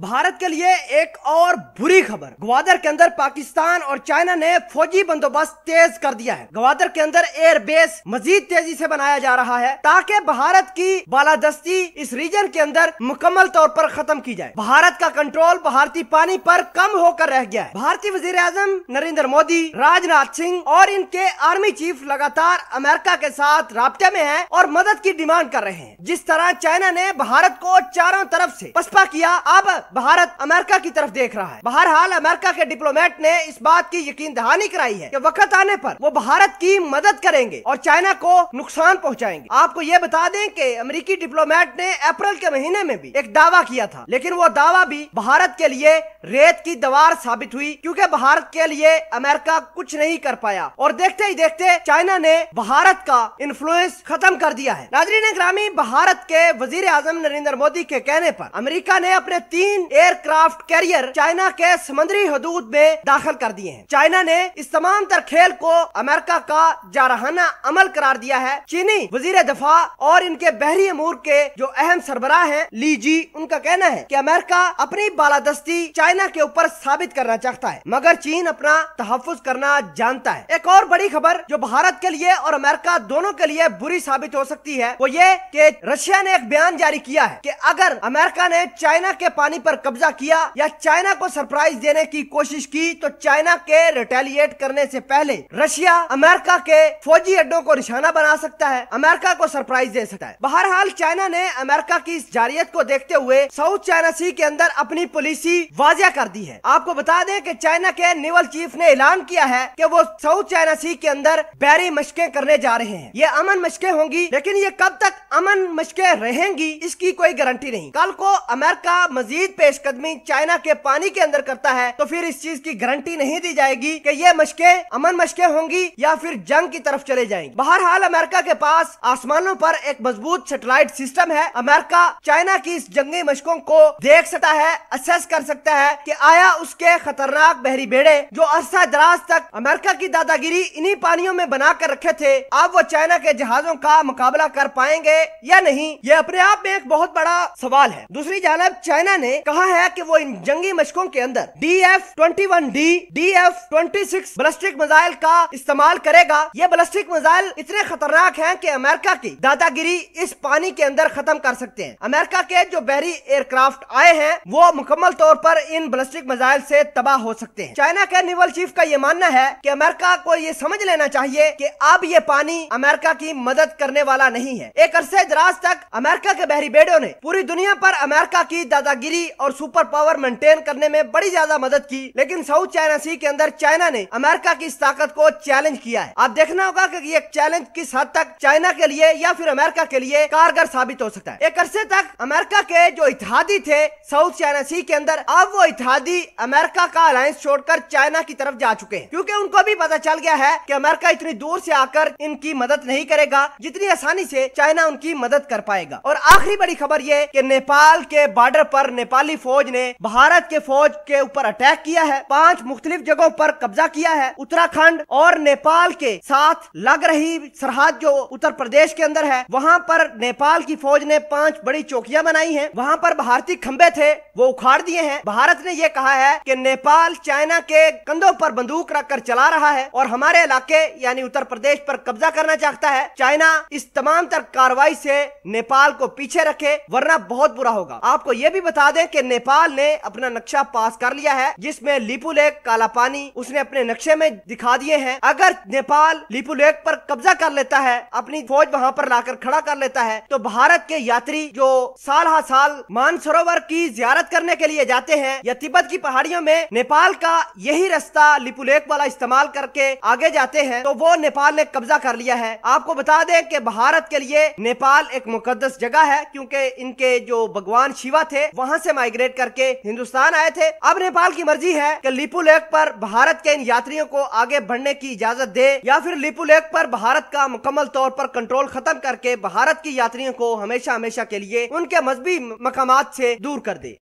भारत के लिए एक और बुरी खबर ग्वादर के अंदर पाकिस्तान और चाइना ने फौजी बंदोबस्त तेज कर दिया है ग्वादर के अंदर एयर बेस मजीद तेजी से बनाया जा रहा है ताकि भारत की बालादस्ती इस रीजन के अंदर मुकम्मल तौर पर खत्म की जाए भारत का कंट्रोल भारतीय पानी पर कम होकर रह गया है भारतीय वजीर आजम नरेंद्र मोदी राजनाथ सिंह और इनके आर्मी चीफ लगातार अमेरिका के साथ रबते में है और मदद की डिमांड कर रहे हैं जिस तरह चाइना ने भारत को चारों तरफ ऐसी पसपा किया अब भारत अमेरिका की तरफ देख रहा है बहरहाल अमेरिका के डिप्लोमेट ने इस बात की यकीन दहानी कराई है कि वक्त आने पर वो भारत की मदद करेंगे और चाइना को नुकसान पहुंचाएंगे आपको ये बता दें कि अमेरिकी डिप्लोमेट ने अप्रैल के महीने में भी एक दावा किया था लेकिन वो दावा भी भारत के लिए रेत की दवार साबित हुई क्योंकि भारत के लिए अमेरिका कुछ नहीं कर पाया और देखते ही देखते चाइना ने भारत का इन्फ्लुएंस खत्म कर दिया है नाजरीन ग्रामीण भारत के वजीर आजम नरेंद्र मोदी के कहने पर अमेरिका ने अपने तीन तीन एयरक्राफ्ट कैरियर चाइना के समुद्री हदूद में दाखिल कर दिए हैं चाइना ने इस तमाम तर खेल को अमेरिका का जारहाना अमल करार दिया है चीनी वजीर दफा और इनके बहरी अमूर के जो अहम सरबराह है ली जी उनका कहना है की अमेरिका अपनी बालादस्ती चाइना के ऊपर साबित करना चाहता है मगर चीन अपना तहफ़ करना जानता है एक और बड़ी खबर जो भारत के लिए और अमेरिका दोनों के लिए बुरी साबित हो सकती है वो ये कि रशिया ने एक बयान जारी किया है कि अगर अमेरिका ने चाइना के पानी पर कब्जा किया या चाइना को सरप्राइज देने की कोशिश की तो चाइना के रिटेलिएट करने से पहले रशिया अमेरिका के फौजी अड्डों को निशाना बना सकता है अमेरिका को सरप्राइज दे सकता है बहरहाल चाइना ने अमेरिका की इस जारियत को देखते हुए साउथ चाइना सी के अंदर अपनी पॉलिसी वाजिया कर दी है आपको बता दें कि चाइना के नेवल चीफ ने ऐलान किया है कि वो साउथ चाइना सी के अंदर बैरी मशकें करने जा रहे हैं ये अमन मशकें होंगी लेकिन ये कब तक अमन मशकें रहेंगी इसकी कोई गारंटी नहीं कल को अमेरिका मजीद पेशकदमी चाइना के पानी के अंदर करता है तो फिर इस चीज की गारंटी नहीं दी जाएगी कि ये मशकें अमन मशकें होंगी या फिर जंग की तरफ चले जाएंगी बहरहाल अमेरिका के पास आसमानों पर एक मजबूत सेटेलाइट सिस्टम है अमेरिका चाइना की इस जंगी मशकों को देख सकता है असेस कर सकता है कि आया उसके खतरनाक बहरी बेड़े जो अरसा दराज तक अमेरिका की दादागिरी इन्हीं पानियों में बना कर रखे थे अब वो चाइना के जहाजों का मुकाबला कर पाएंगे या नहीं ये अपने आप में एक बहुत बड़ा सवाल है दूसरी जानब चाइना ने कहा है कि वो इन जंगी मशकों के अंदर D F twenty one D D F twenty six ballistic missile का इस्तेमाल करेगा ये बलस्टिक मिजाइल इतने खतरनाक है की अमेरिका की दादागिरी इस पानी के अंदर खत्म कर सकते हैं अमेरिका के जो बहरी एयरक्राफ्ट आए हैं वो मुकम्मल तौर पर इन बलस्टिक मिजाइल से तबाह हो सकते हैं चाइना के नेवल चीफ का ये मानना है कि अमेरिका को ये समझ लेना चाहिए कि अब ये पानी अमेरिका की मदद करने वाला नहीं है एक अरसे दराज तक अमेरिका के बहरी बेडो ने पूरी दुनिया पर अमेरिका की दादागिरी और सुपर पावर मेंटेन करने में बड़ी ज्यादा मदद की लेकिन साउथ चाइना सी के अंदर चाइना ने अमेरिका की इस ताकत को चैलेंज किया है आप देखना होगा कि ये चैलेंज किस हद तक चाइना के लिए या फिर अमेरिका के लिए कारगर साबित हो सकता है एक अरसे तक अमेरिका के जो इतिहादी थे साउथ चाइना सी के अंदर अब वो इतिहादी अमेरिका का अलायंस छोड़कर चाइना की तरफ जा चुके हैं क्योंकि उनको भी पता चल गया है कि अमेरिका इतनी दूर से आकर इनकी मदद नहीं करेगा जितनी आसानी से चाइना उनकी मदद कर पाएगा और आखिरी बड़ी खबर ये कि नेपाल के बॉर्डर पर नेपाल नेपाली फौज ने भारत के फौज के ऊपर अटैक किया है पांच मुख्तलिफ जगहों पर कब्जा किया है उत्तराखंड और नेपाल के साथ लग रही सरहद जो उत्तर प्रदेश के अंदर है वहाँ पर नेपाल की फौज ने पांच बड़ी चौकियां बनाई हैं वहाँ पर भारतीय खंबे थे वो उखाड़ दिए हैं भारत ने ये कहा है कि नेपाल चाइना के कंधों पर बंदूक रखकर चला रहा है और हमारे इलाके यानी उत्तर प्रदेश पर कब्जा करना चाहता है चाइना इस तमाम तर कार्रवाई से नेपाल को पीछे रखे वरना बहुत बुरा होगा आपको ये भी बता दें कि नेपाल ने अपना नक्शा पास कर लिया है जिसमें लिपू लेक पानी उसने अपने नक्शे में दिखा दिए हैं अगर नेपाल लिपू लेक पर कब्जा कर लेता है अपनी फौज वहाँ पर लाकर खड़ा कर लेता है तो भारत के यात्री जो साल हा साल मानसरोवर की जियारत करने के लिए जाते हैं या तिब्बत की पहाड़ियों में नेपाल का यही रास्ता लिपू लेक वाला इस्तेमाल करके आगे जाते हैं तो वो नेपाल ने कब्जा कर लिया है आपको बता दें कि भारत के लिए नेपाल एक मुकदस जगह है क्योंकि इनके जो भगवान शिवा थे वहाँ से माइग्रेट करके हिंदुस्तान आए थे अब नेपाल की मर्जी है कि लिपू लेक पर भारत के इन यात्रियों को आगे बढ़ने की इजाजत दे या फिर लिपू लेक पर भारत का मुकम्मल तौर पर कंट्रोल खत्म करके भारत की यात्रियों को हमेशा हमेशा के लिए उनके मजहबी मकाम से दूर कर दे